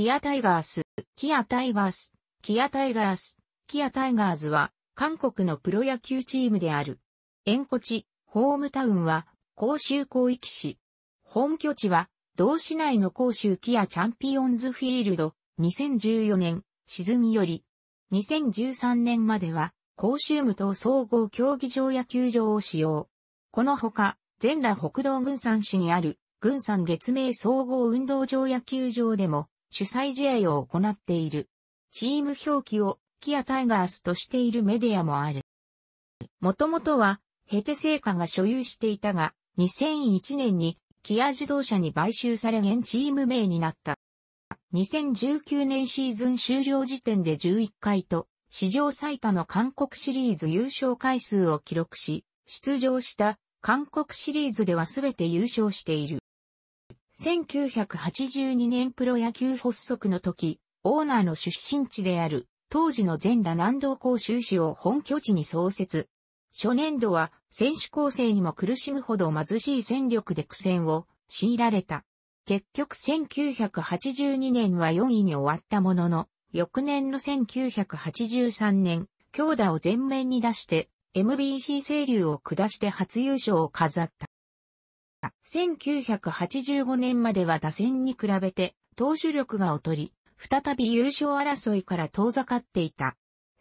キアタイガース、キアタイガース、キアタイガース、キアタイガーズは、韓国のプロ野球チームである。縁故地、ホームタウンは、甲州広域市。本拠地は、同市内の甲州キアチャンピオンズフィールド、2014年、沈みより。2013年までは、甲州無党総合競技場野球場を使用。このほか、全羅北道軍山市にある、軍山月明総合運動場野球場でも、主催試合を行っている。チーム表記をキアタイガースとしているメディアもある。もともとはヘテ製菓が所有していたが、2001年にキア自動車に買収され現チーム名になった。2019年シーズン終了時点で11回と、史上最多の韓国シリーズ優勝回数を記録し、出場した韓国シリーズでは全て優勝している。1982年プロ野球発足の時、オーナーの出身地である、当時の全羅南道甲州市を本拠地に創設。初年度は選手構成にも苦しむほど貧しい戦力で苦戦を強いられた。結局1982年は4位に終わったものの、翌年の1983年、強打を前面に出して、MBC 清流を下して初優勝を飾った。。1985年までは打線に比べて投手力が劣り、再び優勝争いから遠ざかっていた。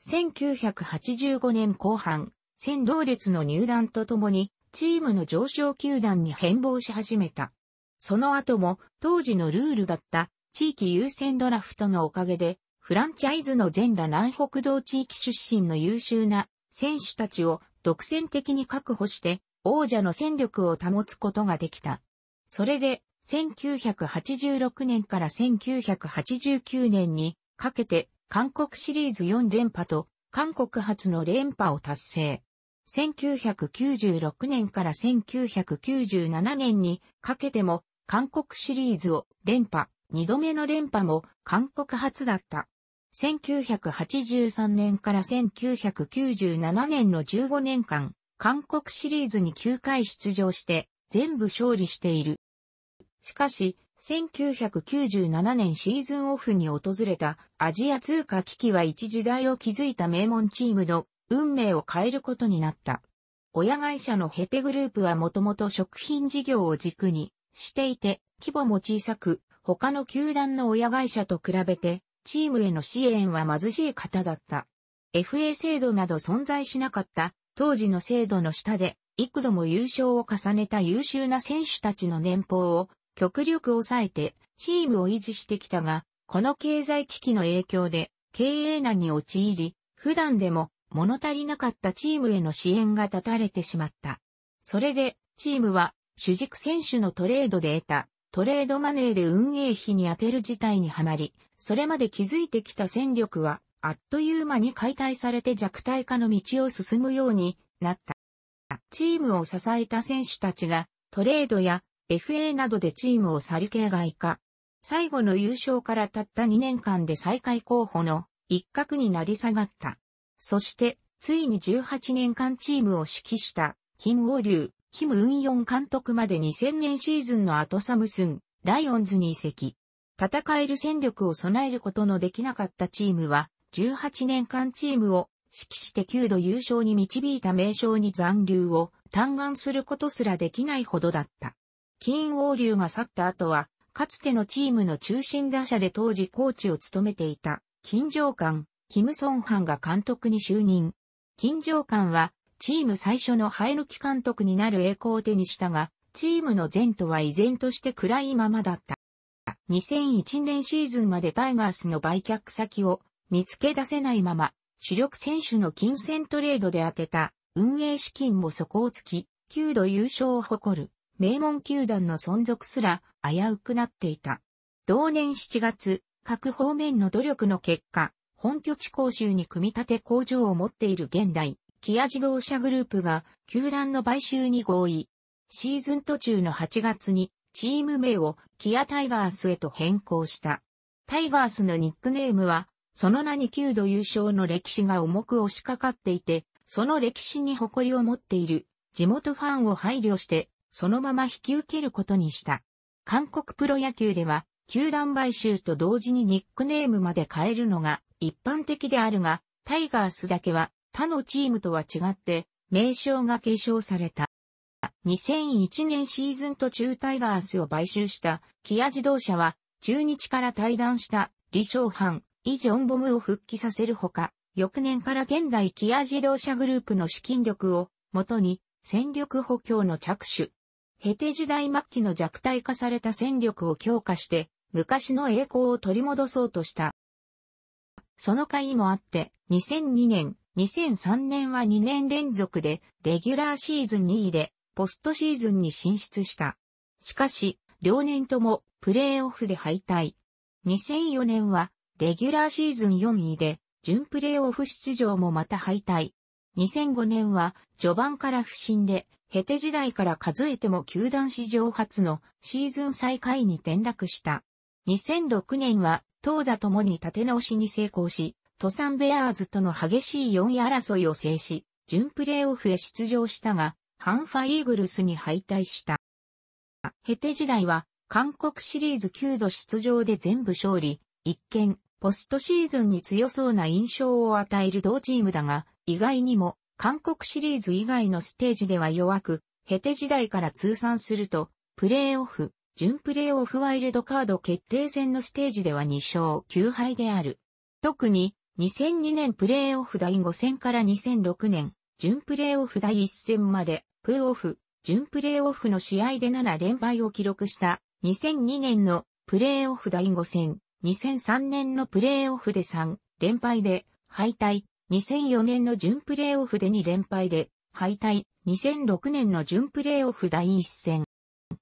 1985年後半、先導列の入団とともに、チームの上昇球団に変貌し始めた。その後も、当時のルールだった地域優先ドラフトのおかげで、フランチャイズの全羅南北道地域出身の優秀な選手たちを独占的に確保して王者の戦力を保つことができた。それで、1986年から1989年にかけて韓国シリーズ4連覇と韓国初の連覇を達成。1996年から1997年にかけても韓国シリーズを連覇、2度目の連覇も韓国初だった。1983年から1997年の15年間、韓国シリーズに9回出場して全部勝利している。しかし、1997年シーズンオフに訪れたアジア通貨危機は一時代を築いた名門チームの運命を変えることになった。親会社のヘテグループはもともと食品事業を軸にしていて、規模も小さく、他の球団の親会社と比べて、チームへの支援は貧しい方だった。FA 制度など存在しなかった当時の制度の下で、幾度も優勝を重ねた優秀な選手たちの年俸を極力抑えてチームを維持してきたが、この経済危機の影響で経営難に陥り、普段でも物足りなかったチームへの支援が断たれてしまった。それで、チームは主軸選手のトレードで得たトレードマネーで運営費に充てる事態にはまり、それまで築いてきた戦力はあっという間に解体されて弱体化の道を進むようになった。チームを支えた選手たちがトレードや FA などでチームを去り形外化。最後の優勝からたった2年間で最下位候補の一角になり下がった。そして、ついに18年間チームを指揮した、金王流、キム・ウンヨン監督まで2000年シーズンの後サムスン、ライオンズに移籍。戦える戦力を備えることのできなかったチームは、18年間チームを指揮して9度優勝に導いた名将に残留を嘆願することすらできないほどだった。金王流が去った後は、かつてのチームの中心打者で当時コーチを務めていた、金城官、キムソンハンが監督に就任。金城官は、チーム最初の生え抜き監督になる栄光を手にしたが、チームの前途は依然として暗いままだった。2001年シーズンまでタイガースの売却先を見つけ出せないまま、主力選手の金銭トレードで当てた運営資金も底をつき、9度優勝を誇る名門球団の存続すら危うくなっていた。同年7月、各方面の努力の結果、本拠地講習に組み立て工場を持っている現代、キア自動車グループが球団の買収に合意。シーズン途中の8月にチーム名をキアタイガースへと変更した。タイガースのニックネームはその名に9度優勝の歴史が重く押しかかっていて、その歴史に誇りを持っている地元ファンを配慮して、そのまま引き受けることにした。韓国プロ野球では、球団買収と同時にニックネームまで変えるのが一般的であるが、タイガースだけは他のチームとは違って、名称が継承された。2001年シーズン途中タイガースを買収した、キア自動車は、中日から退団した、李承範、イ・ジョンボムを復帰させるほか、翌年から現代キア自動車グループの資金力を元に戦力補強の着手。ヘテ時代末期の弱体化された戦力を強化して昔の栄光を取り戻そうとした。その回もあって2002年、2003年は2年連続でレギュラーシーズン2位でポストシーズンに進出した。しかし、両年ともプレーオフで敗退。2004年はレギュラーシーズン4位で、準プレイオフ出場もまた敗退。2005年は、序盤から不振で、ヘテ時代から数えても球団史上初のシーズン最下位に転落した。2006年は、投打ともに立て直しに成功し、トサンベアーズとの激しい4位争いを制し、準プレイオフへ出場したが、ハンファイーグルスに敗退した。ヘテ時代は、韓国シリーズ9度出場で全部勝利、一見、ポストシーズンに強そうな印象を与える同チームだが、意外にも韓国シリーズ以外のステージでは弱く、ヘテ時代から通算すると、プレーオフ、準プレーオフワイルドカード決定戦のステージでは2勝9敗である。特に、2002年プレーオフ第5戦から2006年、準プレーオフ第1戦まで、プーオフ、準プレーオフの試合で7連敗を記録した、2002年のプレーオフ第5戦、2003年のプレーオフで3連敗で敗退、2004年の準プレーオフで2連敗で敗退、2006年の準プレーオフ第一戦。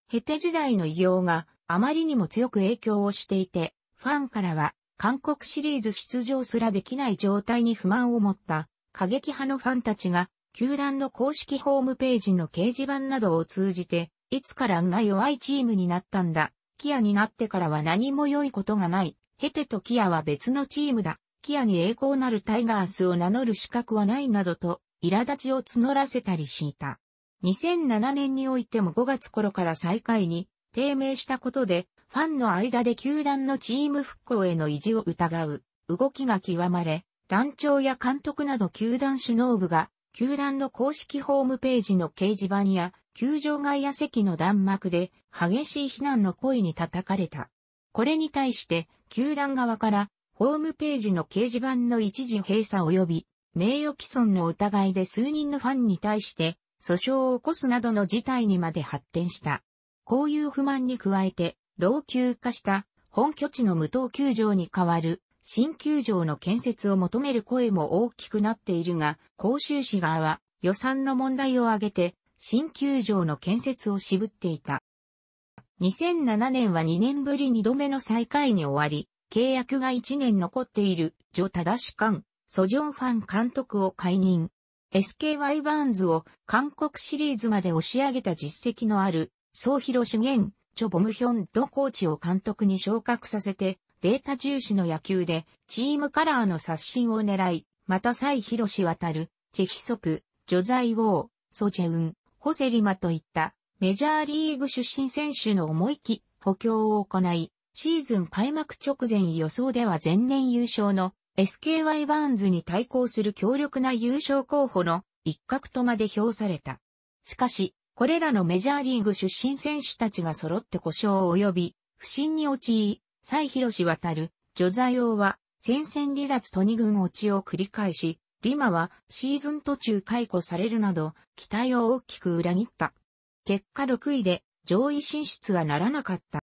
ヘテ時代の異様があまりにも強く影響をしていて、ファンからは韓国シリーズ出場すらできない状態に不満を持った過激派のファンたちが、球団の公式ホームページの掲示板などを通じて、いつからが弱いチームになったんだキアになってからは何も良いことがない。ヘテとキアは別のチームだ。キアに栄光なるタイガースを名乗る資格はないなどと、苛立ちを募らせたりしいた。2007年においても5月頃から再開に低迷したことで、ファンの間で球団のチーム復興への意地を疑う動きが極まれ、団長や監督など球団首脳部が、球団の公式ホームページの掲示板や球場外野席の弾幕で激しい非難の声に叩かれた。これに対して、球団側からホームページの掲示板の一時閉鎖及び名誉毀損の疑いで数人のファンに対して訴訟を起こすなどの事態にまで発展した。こういう不満に加えて、老朽化した本拠地の無党球場に代わる新球場の建設を求める声も大きくなっているが、公州市側は予算の問題を挙げて新球場の建設を渋っていた。2007年は2年ぶり2度目の再開に終わり、契約が1年残っている、ジョ・タダシカン、ソジョンファン監督を解任。SKY バーンズを韓国シリーズまで押し上げた実績のある、ソヒロシゲン、チョ・ボムヒョンドコーチを監督に昇格させて、データ重視の野球で、チームカラーの刷新を狙い、またサイ・ロシ・ワ渡る、チェヒソプ、ジョザイウォー、ソジェウン、ホセリマといったメジャーリーグ出身選手の思いき補強を行い、シーズン開幕直前予想では前年優勝の SKY バーンズに対抗する強力な優勝候補の一角とまで評された。しかし、これらのメジャーリーグ出身選手たちが揃って故障を及び、不振に陥り、蔡広士渡る、ジョザは、戦線離脱と二軍落ちを繰り返し、リマはシーズン途中解雇されるなど、期待を大きく裏切った。結果6位で上位進出はならなかった。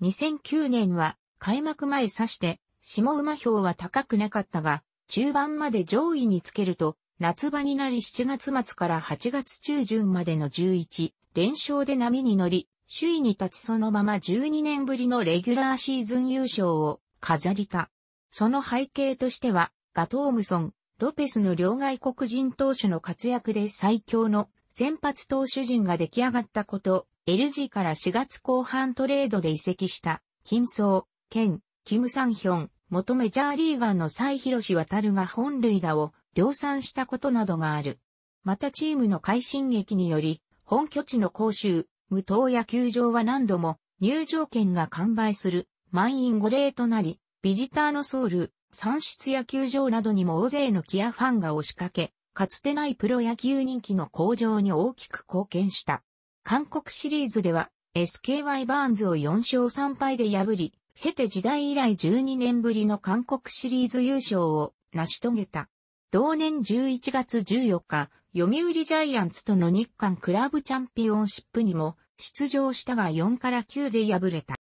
2009年は開幕前指して下馬票は高くなかったが、中盤まで上位につけると、夏場になり7月末から8月中旬までの11連勝で波に乗り、首位に立ちそのまま12年ぶりのレギュラーシーズン優勝を飾りた。その背景としては、ガトームソン、ロペスの両外国人投手の活躍で最強の先発投手陣が出来上がったこと、LG から4月後半トレードで移籍した、金総、ケン、キムサンヒョン、元メジャーリーガーの蔡博渡が本塁打を量産したことなどがある。またチームの快進撃により、本拠地の公衆、無党野球場は何度も入場券が完売する満員御礼となり、ビジターのソウル、産出野球場などにも大勢のキアファンが押しかけ、かつてないプロ野球人気の向上に大きく貢献した。韓国シリーズでは SKY バーンズを4勝3敗で破り、経て時代以来12年ぶりの韓国シリーズ優勝を成し遂げた。同年11月14日、読売ジャイアンツとの日韓クラブチャンピオンシップにも出場したが4から9で敗れた。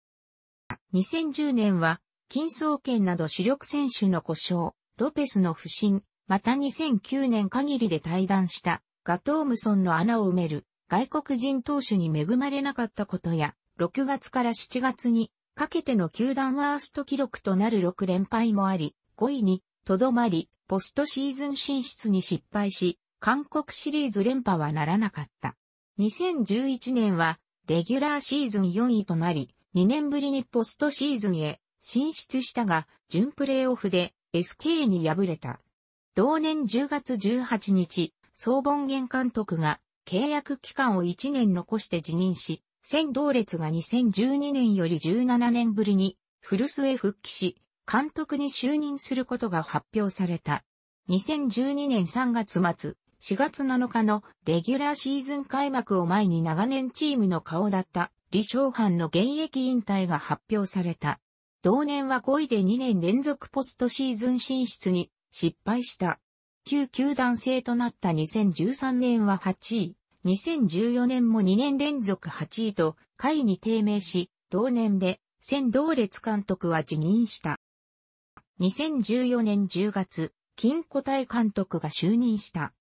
2010年は金総研など主力選手の故障、ロペスの不振、また2009年限りで退団したガトームソンの穴を埋める外国人投手に恵まれなかったことや、6月から7月にかけての球団ワースト記録となる6連敗もあり、5位にとどまり、ポストシーズン進出に失敗し、韓国シリーズ連覇はならなかった。2011年は、レギュラーシーズン4位となり、2年ぶりにポストシーズンへ進出したが、準プレーオフで SK に敗れた。同年10月18日、総本元監督が契約期間を1年残して辞任し、先同列が2012年より17年ぶりに古巣へ復帰し、監督に就任することが発表された。2012年3月末、4月7日のレギュラーシーズン開幕を前に長年チームの顔だった李正藩の現役引退が発表された。同年は5位で2年連続ポストシーズン進出に失敗した。旧球団制となった2013年は8位、2014年も2年連続8位と下位に低迷し、同年で千同列監督は辞任した。2014年10月、金古代監督が就任した。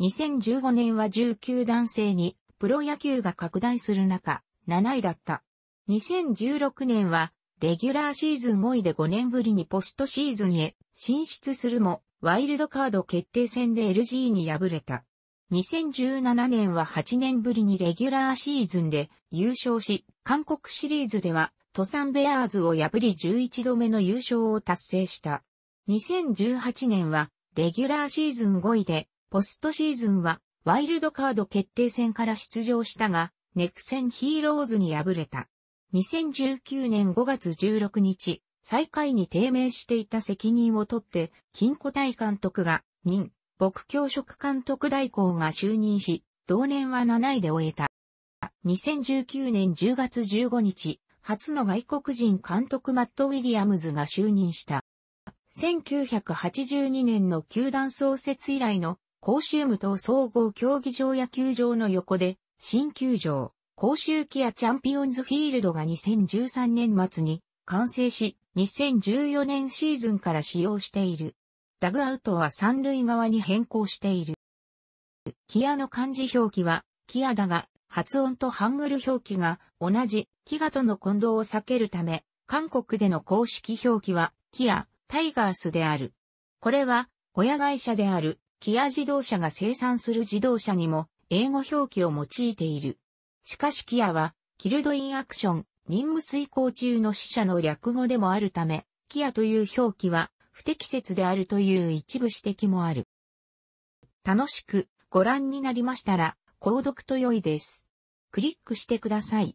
2015年は19男性にプロ野球が拡大する中、7位だった。2016年はレギュラーシーズン5位で5年ぶりにポストシーズンへ進出するも、ワイルドカード決定戦で LG に敗れた。2017年は8年ぶりにレギュラーシーズンで優勝し、韓国シリーズでは、トサンベアーズを破り11度目の優勝を達成した。2018年は、レギュラーシーズン5位で、ポストシーズンは、ワイルドカード決定戦から出場したが、ネクセンヒーローズに敗れた。2019年5月16日、最下位に低迷していた責任を取って、金庫大監督が、任、牧教職監督代行が就任し、同年は7位で終えた。2019年10月15日、初の外国人監督マット・ウィリアムズが就任した。1982年の球団創設以来のコーシウムと総合競技場野球場の横で新球場甲州キアチャンピオンズフィールドが2013年末に完成し、2014年シーズンから使用している。ダグアウトは三塁側に変更している。キアの漢字表記は、キアだが、発音とハングル表記が同じ、キガとの混同を避けるため、韓国での公式表記は、キア、タイガースである。これは、親会社である、キア自動車が生産する自動車にも、英語表記を用いている。しかしキアは、キルドインアクション、任務遂行中の死者の略語でもあるため、キアという表記は不適切であるという一部指摘もある。楽しくご覧になりましたら、購読と良いです。クリックしてください。